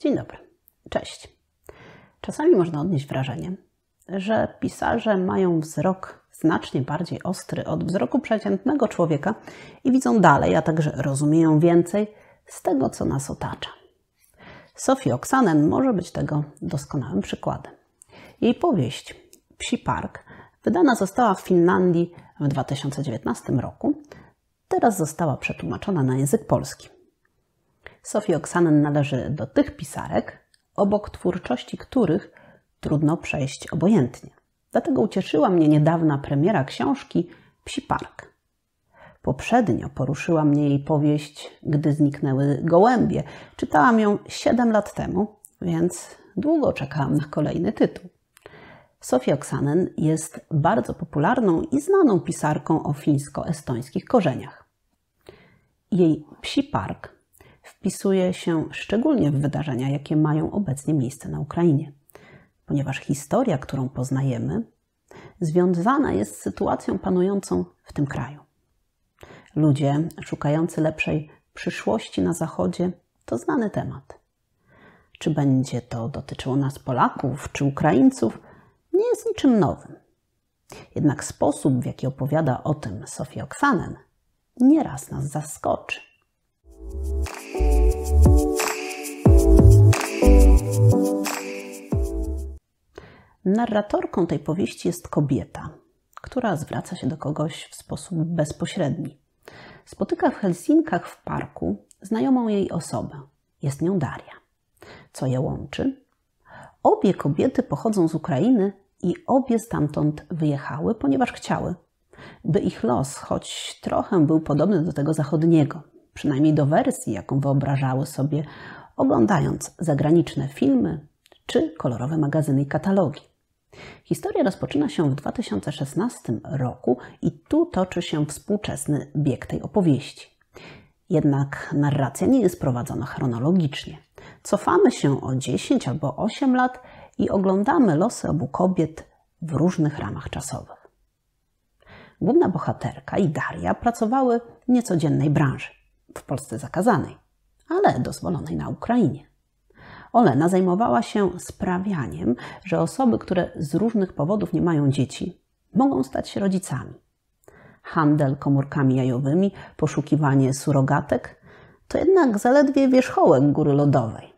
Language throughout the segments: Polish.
Dzień dobry, cześć. Czasami można odnieść wrażenie, że pisarze mają wzrok znacznie bardziej ostry od wzroku przeciętnego człowieka i widzą dalej, a także rozumieją więcej z tego, co nas otacza. Sophie Oksanen może być tego doskonałym przykładem. Jej powieść Psi Park wydana została w Finlandii w 2019 roku, teraz została przetłumaczona na język polski. Sophie Oksanen należy do tych pisarek, obok twórczości których trudno przejść obojętnie. Dlatego ucieszyła mnie niedawna premiera książki Psi Park. Poprzednio poruszyła mnie jej powieść, gdy zniknęły gołębie. Czytałam ją 7 lat temu, więc długo czekałam na kolejny tytuł. Sofia Oksanen jest bardzo popularną i znaną pisarką o fińsko-estońskich korzeniach. Jej Psi Park wpisuje się szczególnie w wydarzenia, jakie mają obecnie miejsce na Ukrainie, ponieważ historia, którą poznajemy, związana jest z sytuacją panującą w tym kraju. Ludzie szukający lepszej przyszłości na Zachodzie to znany temat. Czy będzie to dotyczyło nas Polaków czy Ukraińców, nie jest niczym nowym. Jednak sposób, w jaki opowiada o tym Sofia Oksanen, nieraz nas zaskoczy. Narratorką tej powieści jest kobieta, która zwraca się do kogoś w sposób bezpośredni. Spotyka w Helsinkach w parku znajomą jej osobę. Jest nią Daria. Co je łączy? Obie kobiety pochodzą z Ukrainy i obie stamtąd wyjechały, ponieważ chciały, by ich los choć trochę był podobny do tego zachodniego, przynajmniej do wersji, jaką wyobrażały sobie oglądając zagraniczne filmy czy kolorowe magazyny i katalogi. Historia rozpoczyna się w 2016 roku i tu toczy się współczesny bieg tej opowieści. Jednak narracja nie jest prowadzona chronologicznie. Cofamy się o 10 albo 8 lat i oglądamy losy obu kobiet w różnych ramach czasowych. Główna bohaterka i Daria pracowały w niecodziennej branży, w Polsce zakazanej ale dozwolonej na Ukrainie. Olena zajmowała się sprawianiem, że osoby, które z różnych powodów nie mają dzieci, mogą stać się rodzicami. Handel komórkami jajowymi, poszukiwanie surogatek to jednak zaledwie wierzchołek góry lodowej.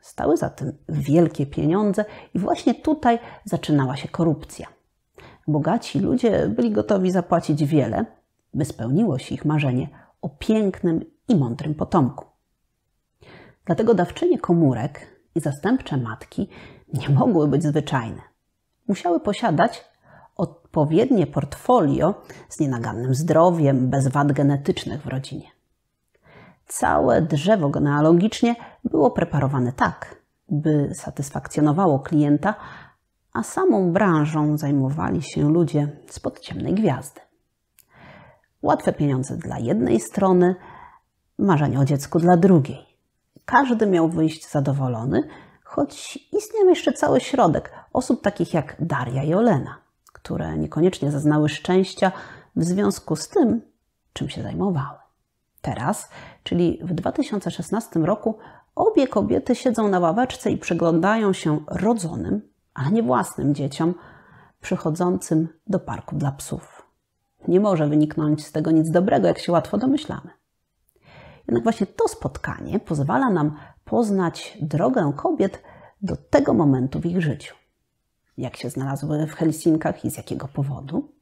Stały za tym wielkie pieniądze i właśnie tutaj zaczynała się korupcja. Bogaci ludzie byli gotowi zapłacić wiele, by spełniło się ich marzenie o pięknym i mądrym potomku. Dlatego dawczynie komórek i zastępcze matki nie mogły być zwyczajne. Musiały posiadać odpowiednie portfolio z nienagannym zdrowiem, bez wad genetycznych w rodzinie. Całe drzewo genealogicznie było preparowane tak, by satysfakcjonowało klienta, a samą branżą zajmowali się ludzie spod ciemnej gwiazdy. Łatwe pieniądze dla jednej strony, marzenie o dziecku dla drugiej. Każdy miał wyjść zadowolony, choć istniał jeszcze cały środek osób takich jak Daria i Olena, które niekoniecznie zaznały szczęścia w związku z tym, czym się zajmowały. Teraz, czyli w 2016 roku, obie kobiety siedzą na ławeczce i przyglądają się rodzonym, ale nie własnym dzieciom przychodzącym do parku dla psów. Nie może wyniknąć z tego nic dobrego, jak się łatwo domyślamy. Jednak właśnie to spotkanie pozwala nam poznać drogę kobiet do tego momentu w ich życiu. Jak się znalazły w Helsinkach i z jakiego powodu?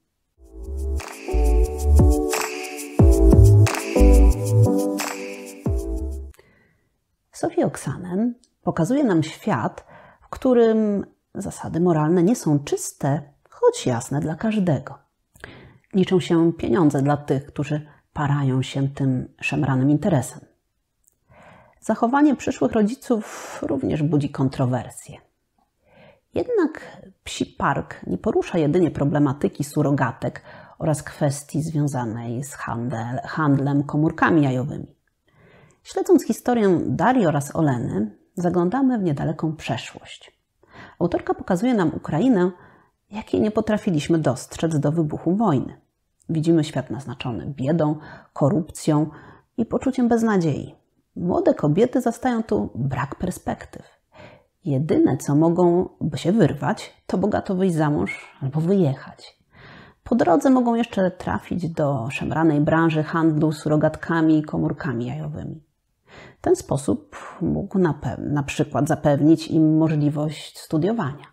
Sofie Oksanen pokazuje nam świat, w którym zasady moralne nie są czyste, choć jasne dla każdego. Liczą się pieniądze dla tych, którzy parają się tym szemranym interesem. Zachowanie przyszłych rodziców również budzi kontrowersje. Jednak psi park nie porusza jedynie problematyki surogatek oraz kwestii związanej z handel, handlem komórkami jajowymi. Śledząc historię Darii oraz Oleny, zaglądamy w niedaleką przeszłość. Autorka pokazuje nam Ukrainę, jakiej nie potrafiliśmy dostrzec do wybuchu wojny. Widzimy świat naznaczony biedą, korupcją i poczuciem beznadziei. Młode kobiety zastają tu brak perspektyw. Jedyne, co mogą by się wyrwać, to bogato wyjść za mąż albo wyjechać. Po drodze mogą jeszcze trafić do szemranej branży handlu surogatkami i komórkami jajowymi. Ten sposób mógł na, na przykład zapewnić im możliwość studiowania.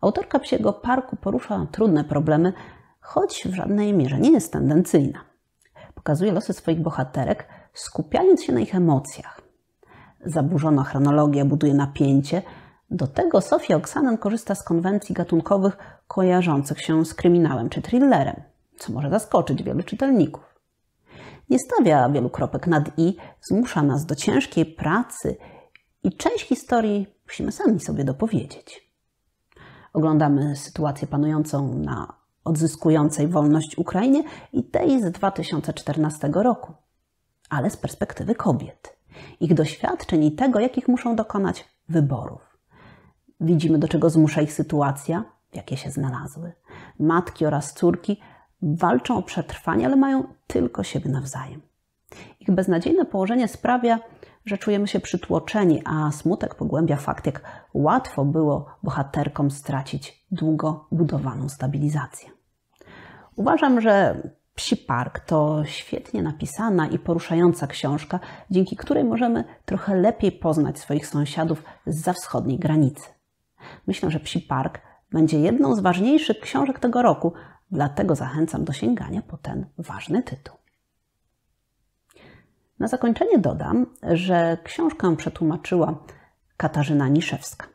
Autorka Psiego Parku porusza trudne problemy, choć w żadnej mierze nie jest tendencyjna. Pokazuje losy swoich bohaterek, skupiając się na ich emocjach. Zaburzona chronologia buduje napięcie. Do tego Sofia Oksanen korzysta z konwencji gatunkowych kojarzących się z kryminałem czy thrillerem, co może zaskoczyć wielu czytelników. Nie stawia wielu kropek nad i, zmusza nas do ciężkiej pracy i część historii musimy sami sobie dopowiedzieć. Oglądamy sytuację panującą na odzyskującej wolność Ukrainie i tej z 2014 roku, ale z perspektywy kobiet, ich doświadczeń i tego, jakich muszą dokonać wyborów. Widzimy, do czego zmusza ich sytuacja, w jakie się znalazły. Matki oraz córki walczą o przetrwanie, ale mają tylko siebie nawzajem. Ich beznadziejne położenie sprawia, że czujemy się przytłoczeni, a smutek pogłębia fakt, jak łatwo było bohaterkom stracić długo budowaną stabilizację. Uważam, że Psi Park to świetnie napisana i poruszająca książka, dzięki której możemy trochę lepiej poznać swoich sąsiadów z za wschodniej granicy. Myślę, że Psi Park będzie jedną z ważniejszych książek tego roku, dlatego zachęcam do sięgania po ten ważny tytuł. Na zakończenie dodam, że książkę przetłumaczyła Katarzyna Niszewska.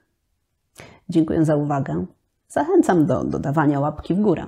Dziękuję za uwagę. Zachęcam do dodawania łapki w górę.